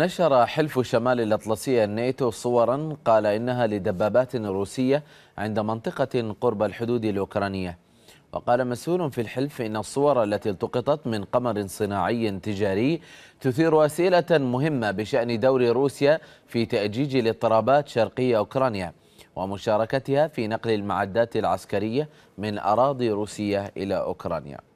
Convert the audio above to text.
نشر حلف شمال الأطلسي الناتو صورا قال إنها لدبابات روسية عند منطقة قرب الحدود الأوكرانية وقال مسؤول في الحلف إن الصور التي التقطت من قمر صناعي تجاري تثير أسئلة مهمة بشأن دور روسيا في تأجيج الاضطرابات شرقي أوكرانيا ومشاركتها في نقل المعدات العسكرية من أراضي روسية إلى أوكرانيا